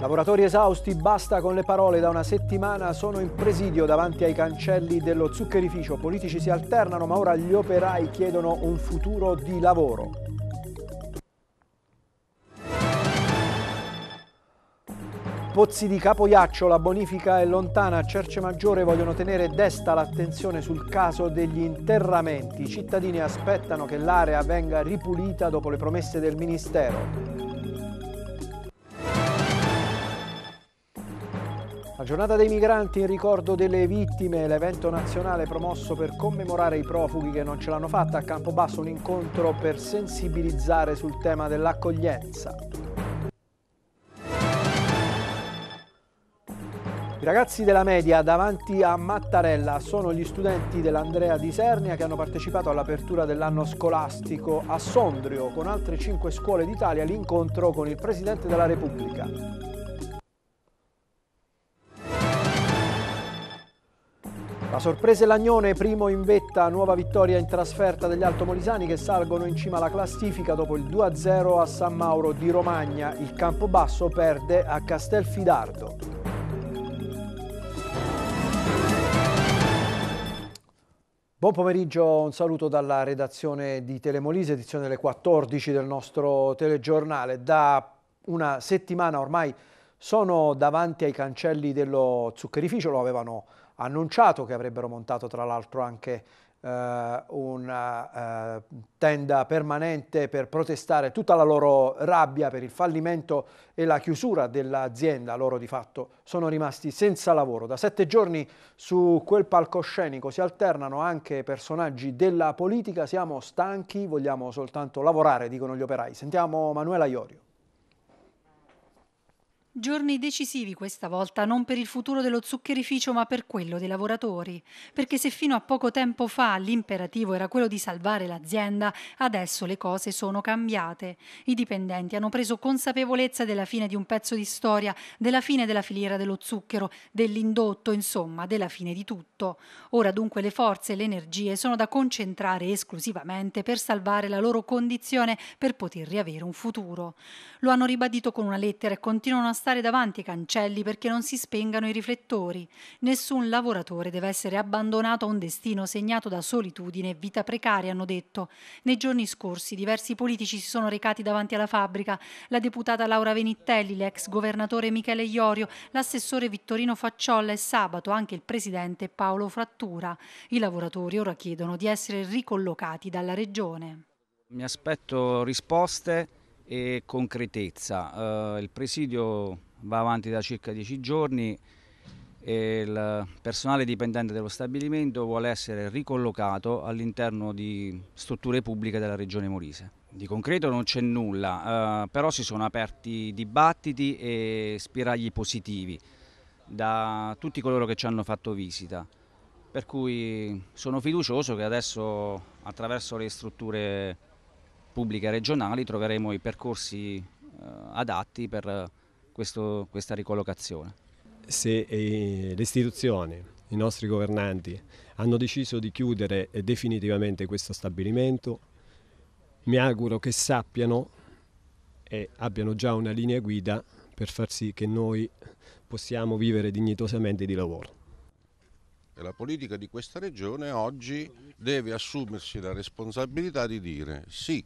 Lavoratori esausti, basta con le parole, da una settimana sono in presidio davanti ai cancelli dello zuccherificio. Politici si alternano, ma ora gli operai chiedono un futuro di lavoro. Pozzi di Capoiaccio, la bonifica è lontana, Cerce Maggiore vogliono tenere desta l'attenzione sul caso degli interramenti. I cittadini aspettano che l'area venga ripulita dopo le promesse del Ministero. La giornata dei migranti in ricordo delle vittime, l'evento nazionale promosso per commemorare i profughi che non ce l'hanno fatta a Campobasso, un incontro per sensibilizzare sul tema dell'accoglienza. I ragazzi della media davanti a Mattarella sono gli studenti dell'Andrea di Sernia che hanno partecipato all'apertura dell'anno scolastico a Sondrio con altre cinque scuole d'Italia l'incontro con il Presidente della Repubblica. La sorpresa è l'Agnone, primo in vetta, nuova vittoria in trasferta degli Altomolisani che salgono in cima alla classifica dopo il 2-0 a San Mauro di Romagna. Il Campobasso perde a Castelfidardo. Buon pomeriggio, un saluto dalla redazione di Telemolise, edizione delle 14 del nostro telegiornale. Da una settimana ormai sono davanti ai cancelli dello zuccherificio, lo avevano annunciato che avrebbero montato tra l'altro anche eh, una eh, tenda permanente per protestare tutta la loro rabbia per il fallimento e la chiusura dell'azienda. Loro di fatto sono rimasti senza lavoro. Da sette giorni su quel palcoscenico si alternano anche personaggi della politica. Siamo stanchi, vogliamo soltanto lavorare, dicono gli operai. Sentiamo Manuela Iorio. Giorni decisivi questa volta, non per il futuro dello zuccherificio ma per quello dei lavoratori, perché se fino a poco tempo fa l'imperativo era quello di salvare l'azienda, adesso le cose sono cambiate. I dipendenti hanno preso consapevolezza della fine di un pezzo di storia, della fine della filiera dello zucchero, dell'indotto, insomma, della fine di tutto. Ora dunque le forze e le energie sono da concentrare esclusivamente per salvare la loro condizione per poter riavere un futuro. Lo hanno ribadito con una lettera e continuano a stare stare davanti ai cancelli perché non si spengano i riflettori. Nessun lavoratore deve essere abbandonato a un destino segnato da solitudine e vita precaria, hanno detto. Nei giorni scorsi diversi politici si sono recati davanti alla fabbrica, la deputata Laura Venitelli, l'ex governatore Michele Iorio, l'assessore Vittorino Facciolla e sabato anche il presidente Paolo Frattura. I lavoratori ora chiedono di essere ricollocati dalla regione. Mi aspetto risposte e concretezza. Eh, il presidio va avanti da circa dieci giorni e il personale dipendente dello stabilimento vuole essere ricollocato all'interno di strutture pubbliche della regione Molise. Di concreto non c'è nulla, eh, però si sono aperti dibattiti e spiragli positivi da tutti coloro che ci hanno fatto visita. Per cui sono fiducioso che adesso attraverso le strutture pubbliche regionali troveremo i percorsi eh, adatti per eh, questo, questa ricollocazione. Se eh, le istituzioni, i nostri governanti hanno deciso di chiudere definitivamente questo stabilimento, mi auguro che sappiano e abbiano già una linea guida per far sì che noi possiamo vivere dignitosamente di lavoro. La politica di questa regione oggi deve assumersi la responsabilità di dire sì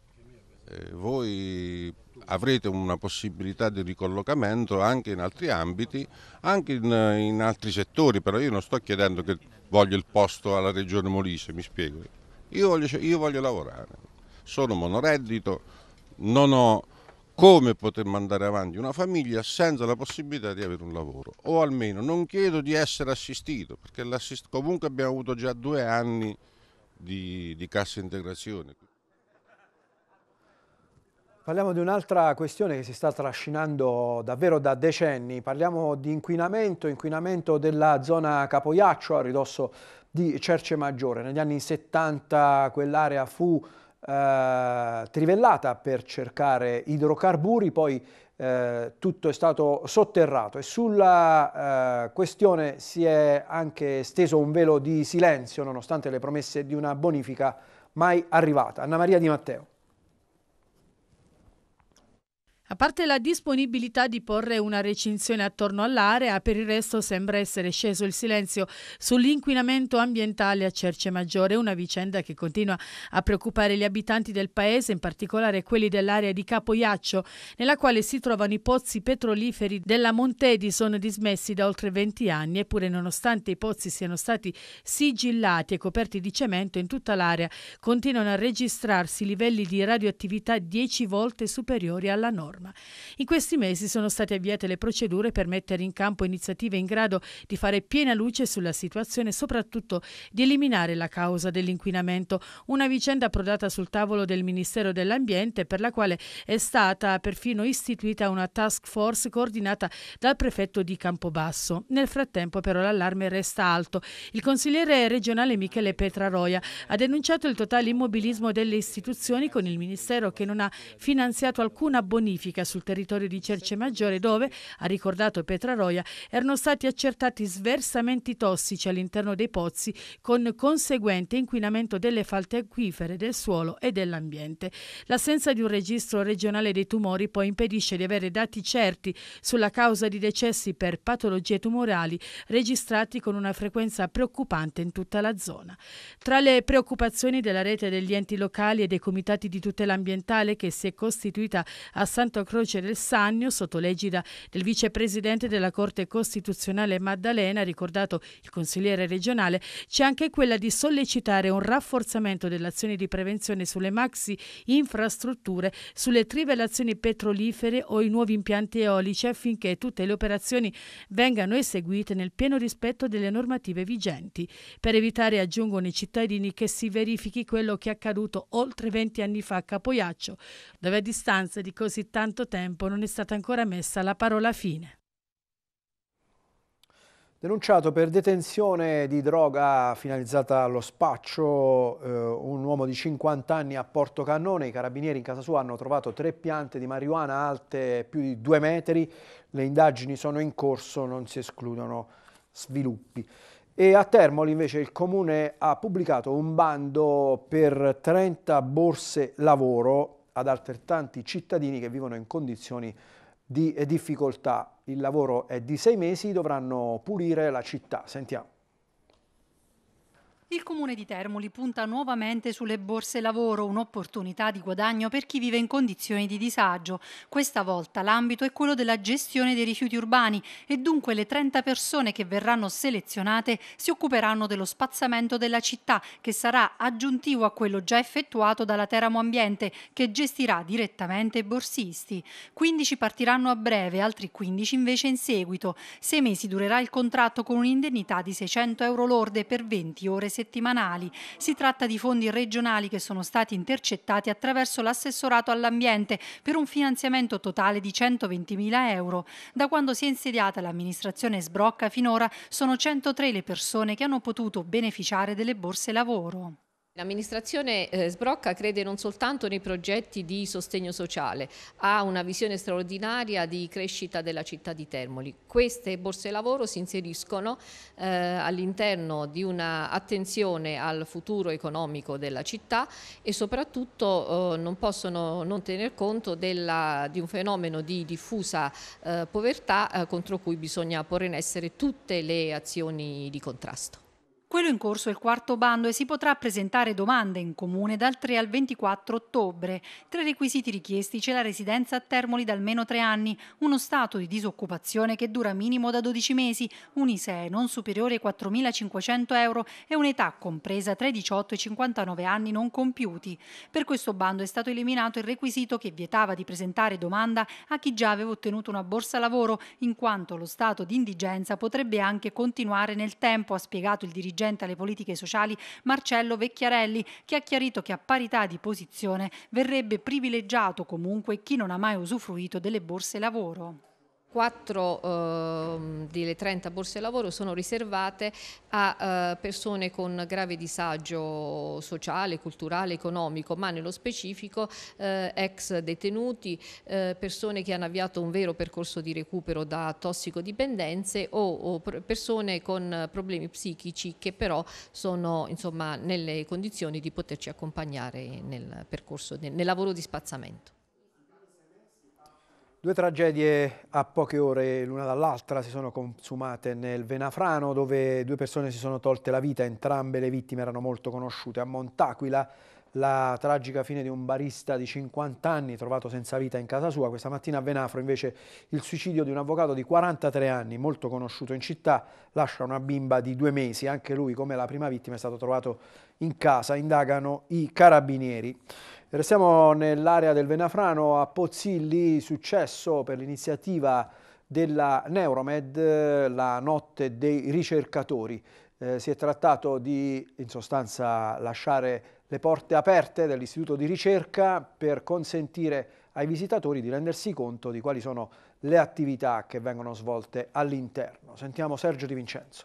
voi avrete una possibilità di ricollocamento anche in altri ambiti, anche in, in, altri settori, però io non sto chiedendo che voglio il posto alla regione Molise, mi spiego. Io voglio, io voglio lavorare, sono monoreddito, non ho come poter mandare avanti una famiglia senza la possibilità di avere un lavoro o almeno non chiedo di essere assistito perché comunque abbiamo avuto già due anni di, di cassa integrazione. Parliamo di un'altra questione che si sta trascinando davvero da decenni, parliamo di inquinamento, inquinamento della zona Capoiaccio a ridosso di Cerce Maggiore. Negli anni 70 quell'area fu eh, trivellata per cercare idrocarburi, poi eh, tutto è stato sotterrato e sulla eh, questione si è anche steso un velo di silenzio nonostante le promesse di una bonifica mai arrivata. Anna Maria Di Matteo. A parte la disponibilità di porre una recinzione attorno all'area, per il resto sembra essere sceso il silenzio sull'inquinamento ambientale a Cerce Maggiore, una vicenda che continua a preoccupare gli abitanti del paese, in particolare quelli dell'area di Capoiaccio, nella quale si trovano i pozzi petroliferi della sono dismessi da oltre 20 anni, eppure nonostante i pozzi siano stati sigillati e coperti di cemento in tutta l'area, continuano a registrarsi livelli di radioattività 10 volte superiori alla norma norma. In questi mesi sono state avviate le procedure per mettere in campo iniziative in grado di fare piena luce sulla situazione e soprattutto di eliminare la causa dell'inquinamento, una vicenda approdata sul tavolo del Ministero dell'Ambiente per la quale è stata perfino istituita una task force coordinata dal prefetto di Campobasso. Nel frattempo però l'allarme resta alto. Il consigliere regionale Michele Petraroia ha denunciato il totale immobilismo delle istituzioni con il Ministero che non ha finanziato alcuna bonifica olimpica sul territorio di Cerce Maggiore dove, ha ricordato Petra Petraroia, erano stati accertati sversamenti tossici all'interno dei pozzi con conseguente inquinamento delle falte acquifere, del suolo e dell'ambiente. L'assenza di un registro regionale dei tumori poi impedisce di avere dati certi sulla causa di decessi per patologie tumorali registrati con una frequenza preoccupante in tutta la zona. Tra le preoccupazioni della rete degli enti locali e dei comitati di tutela ambientale che si è costituita a Santo Croce del Sannio, sotto l'egida del vicepresidente della Corte Costituzionale Maddalena, ricordato il consigliere regionale, c'è anche quella di sollecitare un rafforzamento dell'azione di prevenzione sulle maxi infrastrutture, sulle trivelazioni petrolifere o i nuovi impianti eolici affinché tutte le operazioni vengano eseguite nel pieno rispetto delle normative vigenti. Per evitare, aggiungono i cittadini, che si verifichi quello che è accaduto oltre 20 anni fa a Capoiaccio, dove a distanza di così tanti tanto tempo non è stata ancora messa la parola fine. Denunciato per detenzione di droga finalizzata allo spaccio, eh, un uomo di 50 anni a Porto Cannone, i carabinieri in casa sua hanno trovato tre piante di marijuana alte più di due metri, le indagini sono in corso, non si escludono sviluppi. E a Termoli invece il comune ha pubblicato un bando per 30 borse lavoro ad altrettanti cittadini che vivono in condizioni di eh, difficoltà. Il lavoro è di sei mesi, dovranno pulire la città. Sentiamo. Il comune di Termoli punta nuovamente sulle borse lavoro, un'opportunità di guadagno per chi vive in condizioni di disagio. Questa volta l'ambito è quello della gestione dei rifiuti urbani e dunque le 30 persone che verranno selezionate si occuperanno dello spazzamento della città che sarà aggiuntivo a quello già effettuato dalla Teramo Ambiente che gestirà direttamente i borsisti. 15 partiranno a breve, altri 15 invece in seguito. Sei mesi durerà il contratto con un'indennità di 600 euro lorde per 20 ore settimanali settimanali. Si tratta di fondi regionali che sono stati intercettati attraverso l'assessorato all'ambiente per un finanziamento totale di 120.000 euro. Da quando si è insediata l'amministrazione Sbrocca finora sono 103 le persone che hanno potuto beneficiare delle borse lavoro. L'amministrazione eh, Sbrocca crede non soltanto nei progetti di sostegno sociale, ha una visione straordinaria di crescita della città di Termoli. Queste borse lavoro si inseriscono eh, all'interno di un'attenzione al futuro economico della città e soprattutto eh, non possono non tener conto della, di un fenomeno di diffusa eh, povertà eh, contro cui bisogna porre in essere tutte le azioni di contrasto. Quello in corso è il quarto bando e si potrà presentare domande in comune dal 3 al 24 ottobre. Tra i requisiti richiesti c'è la residenza a Termoli da almeno tre anni, uno stato di disoccupazione che dura minimo da 12 mesi, un ISEE non superiore ai 4.500 euro e un'età compresa tra i 18 e i 59 anni non compiuti. Per questo bando è stato eliminato il requisito che vietava di presentare domanda a chi già aveva ottenuto una borsa lavoro, in quanto lo stato di indigenza potrebbe anche continuare nel tempo, ha spiegato il dirigente urgente alle politiche sociali Marcello Vecchiarelli, che ha chiarito che a parità di posizione verrebbe privilegiato comunque chi non ha mai usufruito delle borse lavoro quattro eh, miliardi, le 30 borse lavoro sono riservate a eh, persone con grave disagio sociale, culturale, economico, ma nello specifico eh, ex detenuti, eh, persone che hanno avviato un vero percorso di recupero da tossicodipendenze o, o persone con problemi psichici che però sono insomma, nelle condizioni di poterci accompagnare nel percorso, nel lavoro di spazzamento. Due tragedie a poche ore l'una dall'altra si sono consumate nel Venafrano dove due persone si sono tolte la vita, entrambe le vittime erano molto conosciute. A Montaquila la tragica fine di un barista di 50 anni trovato senza vita in casa sua. Questa mattina a Venafro invece il suicidio di un avvocato di 43 anni, molto conosciuto in città, lascia una bimba di due mesi. Anche lui, come la prima vittima, è stato trovato in casa. Indagano i carabinieri. Restiamo nell'area del Venafrano, a Pozzilli, successo per l'iniziativa della Neuromed, la notte dei ricercatori. Eh, si è trattato di, in sostanza, lasciare le porte aperte dell'istituto di ricerca per consentire ai visitatori di rendersi conto di quali sono le attività che vengono svolte all'interno. Sentiamo Sergio Di Vincenzo.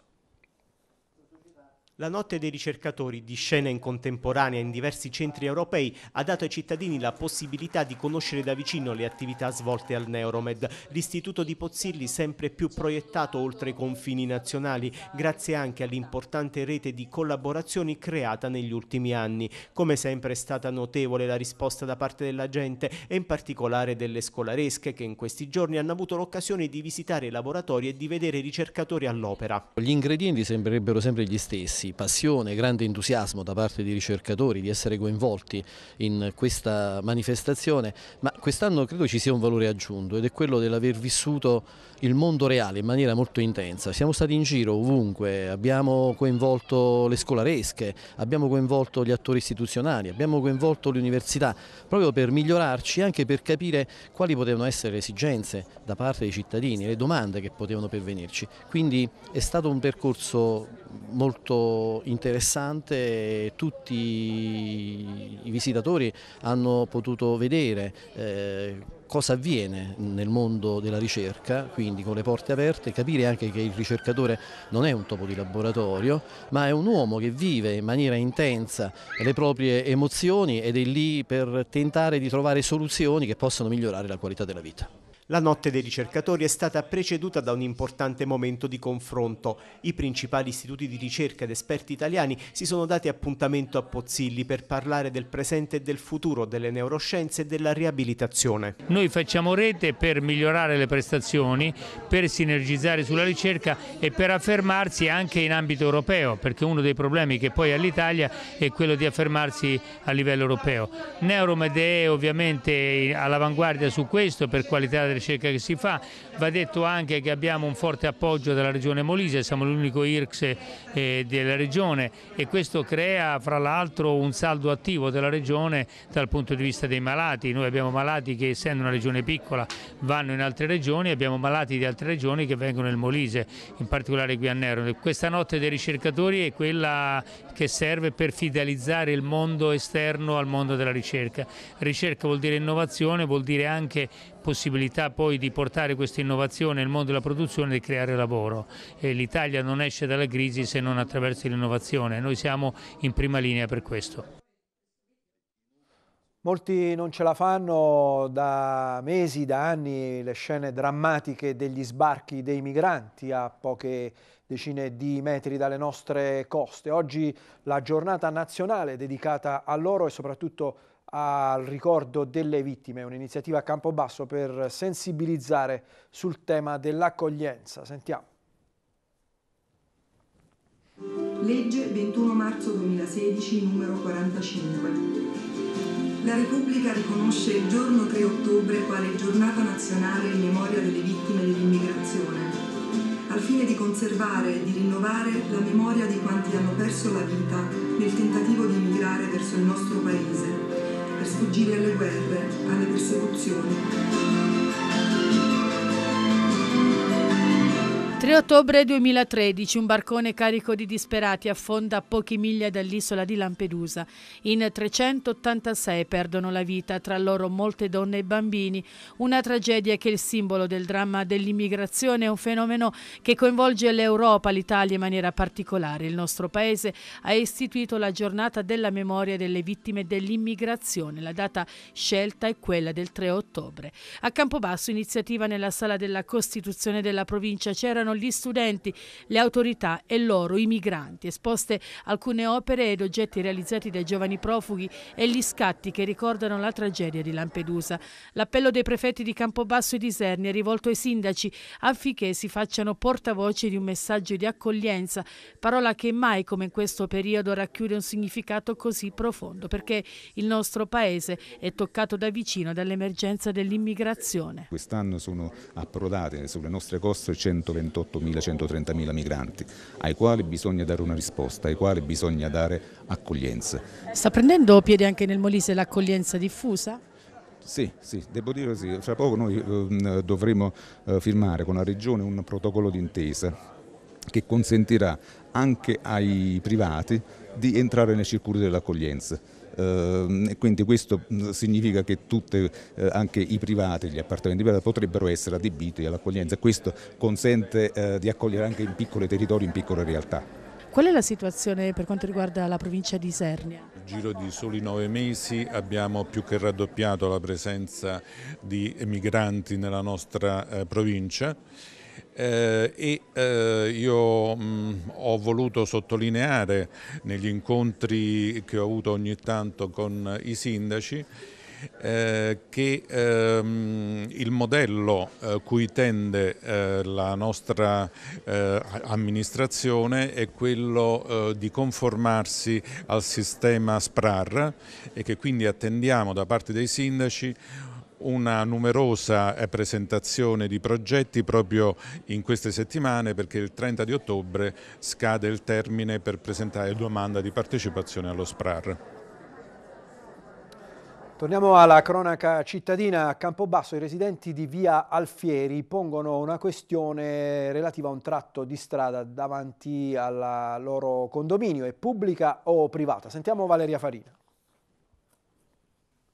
La notte dei ricercatori di scena in contemporanea in diversi centri europei ha dato ai cittadini la possibilità di conoscere da vicino le attività svolte al Neuromed, l'istituto di Pozzilli sempre più proiettato oltre i confini nazionali, grazie anche all'importante rete di collaborazioni creata negli ultimi anni. Come sempre è stata notevole la risposta da parte della gente e in particolare delle scolaresche che in questi giorni hanno avuto l'occasione di visitare i laboratori e di vedere i ricercatori all'opera. Gli ingredienti sembrerebbero sempre gli stessi talenti, passione, grande entusiasmo da parte dei ricercatori di essere coinvolti in questa manifestazione, ma quest'anno credo ci sia un valore aggiunto ed è quello dell'aver vissuto il mondo reale in maniera molto intensa. Siamo stati in giro ovunque, abbiamo coinvolto le scolaresche, abbiamo coinvolto gli attori istituzionali, abbiamo coinvolto l'università, proprio per migliorarci e anche per capire quali potevano essere le esigenze da parte dei cittadini, le domande che potevano pervenirci. Quindi è stato un percorso molto interessante, tutti i visitatori hanno potuto vedere eh, cosa avviene nel mondo della ricerca, quindi con le porte aperte, capire anche che il ricercatore non è un topo di laboratorio, ma è un uomo che vive in maniera intensa le proprie emozioni ed è lì per tentare di trovare soluzioni che possano migliorare la qualità della vita. La notte dei ricercatori è stata preceduta da un importante momento di confronto. I principali istituti di ricerca ed esperti italiani si sono dati appuntamento a Pozzilli per parlare del presente e del futuro delle neuroscienze e della riabilitazione. Noi facciamo rete per migliorare le prestazioni, per sinergizzare sulla ricerca e per affermarsi anche in ambito europeo, perché uno dei problemi che poi ha l'Italia è quello di affermarsi a livello europeo. Neuromed è ovviamente all'avanguardia su questo per qualità della ricerca che si fa. Va detto anche che abbiamo un forte appoggio della regione Molise, siamo l'unico IRCS eh, della regione e questo crea fra l'altro un saldo attivo della regione dal punto di vista dei malati. Noi abbiamo malati che essendo una regione piccola vanno in altre regioni, e abbiamo malati di altre regioni che vengono nel Molise, in particolare qui a Nero. Questa notte dei ricercatori è quella che serve per fidelizzare il mondo esterno al mondo della ricerca. Ricerca vuol dire innovazione, vuol dire anche possibilità poi di portare questa innovazione nel mondo della produzione e di creare lavoro. L'Italia non esce dalla crisi se non attraverso l'innovazione, noi siamo in prima linea per questo. Molti non ce la fanno da mesi, da anni, le scene drammatiche degli sbarchi dei migranti a poche decine di metri dalle nostre coste. Oggi la giornata nazionale dedicata a loro e soprattutto al ricordo delle vittime, un'iniziativa a Campobasso per sensibilizzare sul tema dell'accoglienza. Sentiamo. Legge 21 marzo 2016 numero 45 la Repubblica riconosce il giorno 3 ottobre quale giornata nazionale in memoria delle vittime dell'immigrazione, al fine di conservare e di rinnovare la memoria di quanti hanno perso la vita nel tentativo di immigrare verso il nostro paese, per sfuggire alle guerre, alle persecuzioni. 3 ottobre 2013 un barcone carico di disperati affonda a poche miglia dall'isola di Lampedusa. In 386 perdono la vita, tra loro molte donne e bambini. Una tragedia che è il simbolo del dramma dell'immigrazione, un fenomeno che coinvolge l'Europa, l'Italia in maniera particolare. Il nostro paese ha istituito la giornata della memoria delle vittime dell'immigrazione. La data scelta è quella del 3 ottobre. A Campobasso, iniziativa nella sala della Costituzione della provincia, c'erano gli studenti, le autorità e loro, i migranti. Esposte alcune opere ed oggetti realizzati dai giovani profughi e gli scatti che ricordano la tragedia di Lampedusa. L'appello dei prefetti di Campobasso e di Serni è rivolto ai sindaci affinché si facciano portavoce di un messaggio di accoglienza, parola che mai come in questo periodo racchiude un significato così profondo, perché il nostro paese è toccato da vicino dall'emergenza dell'immigrazione. Quest'anno sono approdate sulle nostre coste 128 128.130.000 migranti, ai quali bisogna dare una risposta, ai quali bisogna dare accoglienza. Sta prendendo piede anche nel Molise l'accoglienza diffusa? Sì, sì, devo dire sì. Fra poco noi eh, dovremo eh, firmare con la Regione un protocollo d'intesa che consentirà anche ai privati di entrare nei circuiti dell'accoglienza. Ehm, e quindi questo mm, significa che tutte, eh, anche i privati, gli appartamenti privati potrebbero essere adibiti all'accoglienza questo consente eh, di accogliere anche in piccoli territori, in piccole realtà. Qual è la situazione per quanto riguarda la provincia di Isernia? Nel giro di soli nove mesi abbiamo più che raddoppiato la presenza di migranti nella nostra eh, provincia eh, e eh, io mh, mm, ho voluto sottolineare negli incontri che ho avuto ogni tanto con i sindaci eh, che ehm, il modello eh, cui tende eh, la nostra eh, amministrazione è quello eh, di conformarsi al sistema SPRAR e che quindi attendiamo da parte dei sindaci una numerosa eh, presentazione di progetti proprio in queste settimane perché il 30 di ottobre scade il termine per presentare domanda di partecipazione allo SPRAR. Torniamo alla cronaca cittadina. A Campobasso i residenti di via Alfieri pongono una questione relativa a un tratto di strada davanti al loro condominio, è pubblica o privata. Sentiamo Valeria Farina.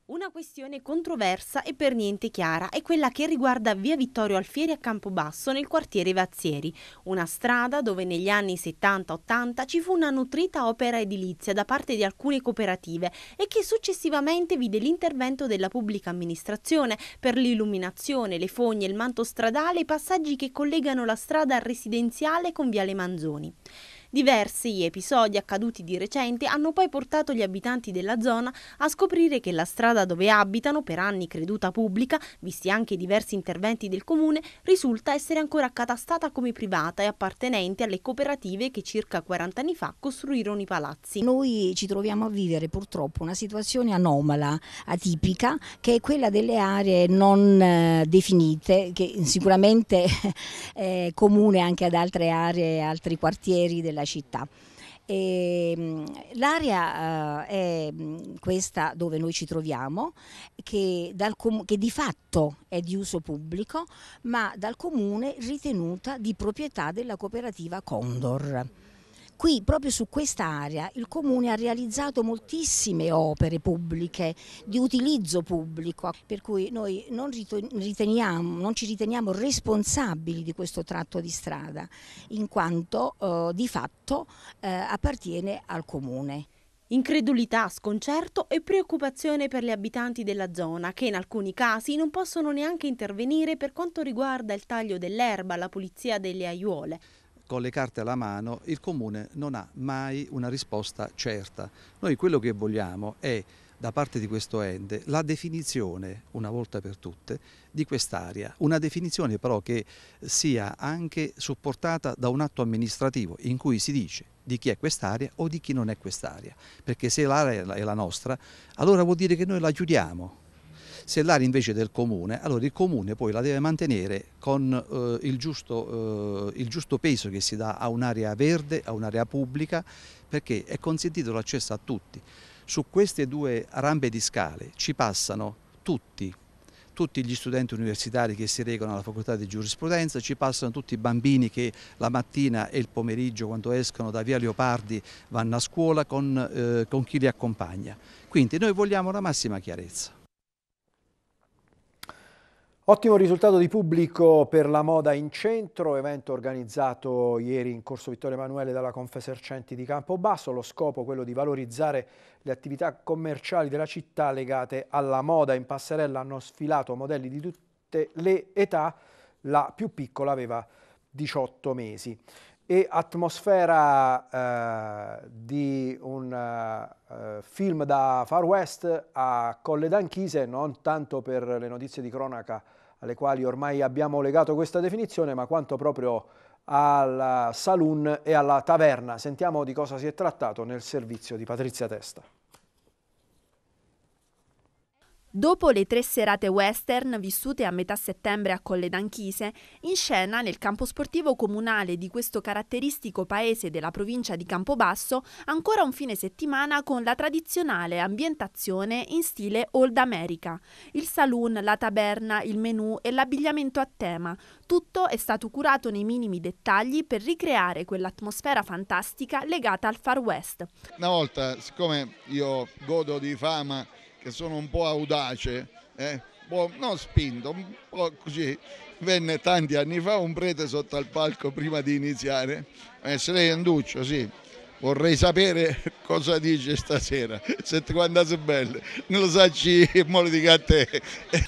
Una questione controversa e per niente chiara è quella che riguarda via Vittorio Alfieri a Campobasso nel quartiere Vazzieri, una strada dove negli anni 70-80 ci fu una nutrita opera edilizia da parte di alcune cooperative e che successivamente vide l'intervento della pubblica amministrazione per l'illuminazione, le fogne, il manto stradale e i passaggi che collegano la strada residenziale con Viale Manzoni. Diversi episodi accaduti di recente hanno poi portato gli abitanti della zona a scoprire che la strada dove abitano, per anni creduta pubblica, visti anche diversi interventi del comune, risulta essere ancora accatastata come privata e appartenente alle cooperative che circa 40 anni fa costruirono i palazzi. Noi ci troviamo a vivere purtroppo una situazione anomala, atipica, che è quella delle aree non eh, definite, che sicuramente è eh, comune anche ad altre aree, altri quartieri della città della città. Ehm, l'area eh, è mm, questa dove noi ci troviamo, che, dal, che di fatto è di uso pubblico, ma dal comune ritenuta di proprietà della cooperativa Condor. Qui proprio su questa area il Comune ha realizzato moltissime opere pubbliche di utilizzo pubblico per cui noi non, riteniamo, non ci riteniamo responsabili di questo tratto di strada in quanto eh, di fatto eh, appartiene al Comune. Incredulità, sconcerto e preoccupazione per gli abitanti della zona che in alcuni casi non possono neanche intervenire per quanto riguarda il taglio dell'erba, la pulizia delle aiuole con le carte alla mano, il Comune non ha mai una risposta certa. Noi quello che vogliamo è da parte di questo ente la definizione, una volta per tutte, di quest'area. Una definizione però che sia anche supportata da un atto amministrativo in cui si dice di chi è quest'area o di chi non è quest'area. Perché se l'area è la nostra, allora vuol dire che noi la chiudiamo se l'area invece è del comune, allora il comune poi la deve mantenere con eh, il, giusto, eh, il giusto peso che si dà a un'area verde, a un'area pubblica, perché è consentito l'accesso a tutti. Su queste due rampe di scale ci passano tutti, tutti gli studenti universitari che si recano alla facoltà di giurisprudenza, ci passano tutti i bambini che la mattina e il pomeriggio quando escono da via Leopardi vanno a scuola con, eh, con chi li accompagna. Quindi noi vogliamo la massima chiarezza. Ottimo risultato di pubblico per la moda in centro, evento organizzato ieri in corso Vittorio Emanuele dalla Confesercenti di Campobasso, lo scopo è quello di valorizzare le attività commerciali della città legate alla moda. In passerella hanno sfilato modelli di tutte le età, la più piccola aveva 18 mesi. E atmosfera eh, di un eh, film da Far West a Colle d'Anchise, non tanto per le notizie di cronaca alle quali ormai abbiamo legato questa definizione, ma quanto proprio al saloon e alla taverna. Sentiamo di cosa si è trattato nel servizio di Patrizia Testa. Dopo le tre serate western vissute a metà settembre a Colle d'Anchise, in scena nel campo sportivo comunale di questo caratteristico paese della provincia di Campobasso, ancora un fine settimana con la tradizionale ambientazione in stile Old America. Il saloon, la taberna, il menù e l'abbigliamento a tema, tutto è stato curato nei minimi dettagli per ricreare quell'atmosfera fantastica legata al Far West. Una volta, siccome io godo di fama che sono un po' audace, eh, boh, non spinto, un po' così. Venne tanti anni fa un prete sotto al palco prima di iniziare, eh, Srei duccio, sì, vorrei sapere cosa dice stasera. Se ti 70 bene, non lo sacci mole di te.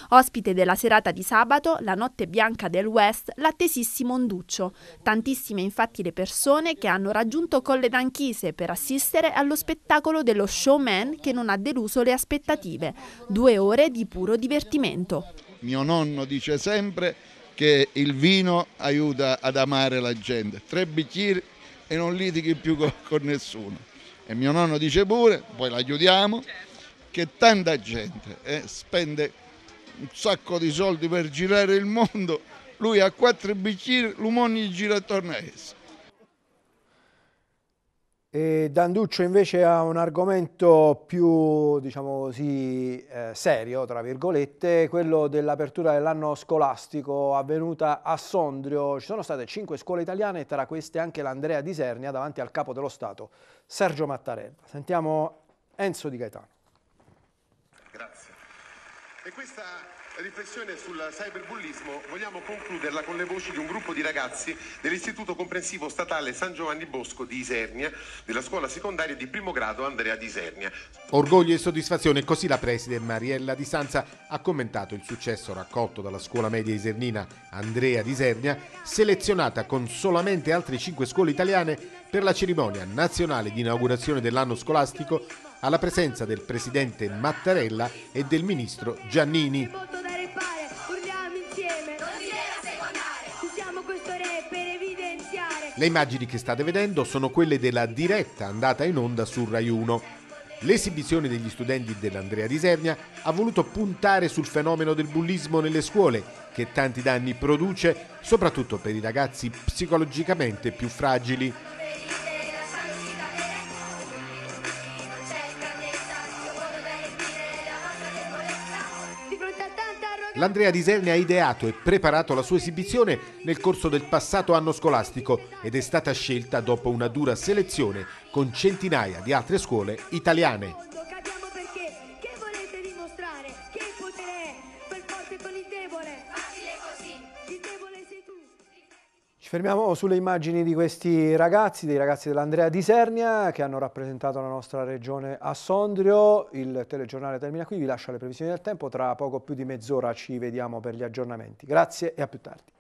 Ospite della serata di sabato, la notte bianca del West, l'attesissimo Onduccio. Tantissime infatti le persone che hanno raggiunto Colle d'Anchise per assistere allo spettacolo dello showman che non ha deluso le aspettative. Due ore di puro divertimento. Mio nonno dice sempre che il vino aiuta ad amare la gente. Tre bicchieri e non litighi più con, con nessuno. E mio nonno dice pure, poi la chiudiamo, certo. che tanta gente eh, spende un sacco di soldi per girare il mondo, lui ha quattro bicchieri, l'umone gli gira attorno a esso. E Danduccio invece ha un argomento più, diciamo così, eh, serio, tra virgolette, quello dell'apertura dell'anno scolastico avvenuta a Sondrio. Ci sono state cinque scuole italiane, tra queste anche l'Andrea di Sernia, davanti al capo dello Stato, Sergio Mattarella. Sentiamo Enzo Di Gaetano. Grazie. E questa riflessione sul cyberbullismo vogliamo concluderla con le voci di un gruppo di ragazzi dell'Istituto Comprensivo Statale San Giovanni Bosco di Isernia, della scuola secondaria di primo grado Andrea di Isernia. Orgoglio e soddisfazione, così la preside Mariella Di Sanza ha commentato il successo raccolto dalla scuola media isernina Andrea di Isernia, selezionata con solamente altre cinque scuole italiane per la cerimonia nazionale di inaugurazione dell'anno scolastico alla presenza del presidente Mattarella e del ministro Giannini. Le immagini che state vedendo sono quelle della diretta andata in onda su Rai 1. L'esibizione degli studenti dell'Andrea Risernia ha voluto puntare sul fenomeno del bullismo nelle scuole, che tanti danni produce, soprattutto per i ragazzi psicologicamente più fragili. l'Andrea Diselle ha ideato e preparato la sua esibizione nel corso del passato anno scolastico ed è stata scelta dopo una dura selezione con centinaia di altre scuole italiane. Ci fermiamo sulle immagini di questi ragazzi, dei ragazzi dell'Andrea di Sernia che hanno rappresentato la nostra regione a Sondrio. Il telegiornale termina qui, vi lascio le previsioni del tempo, tra poco più di mezz'ora ci vediamo per gli aggiornamenti. Grazie e a più tardi.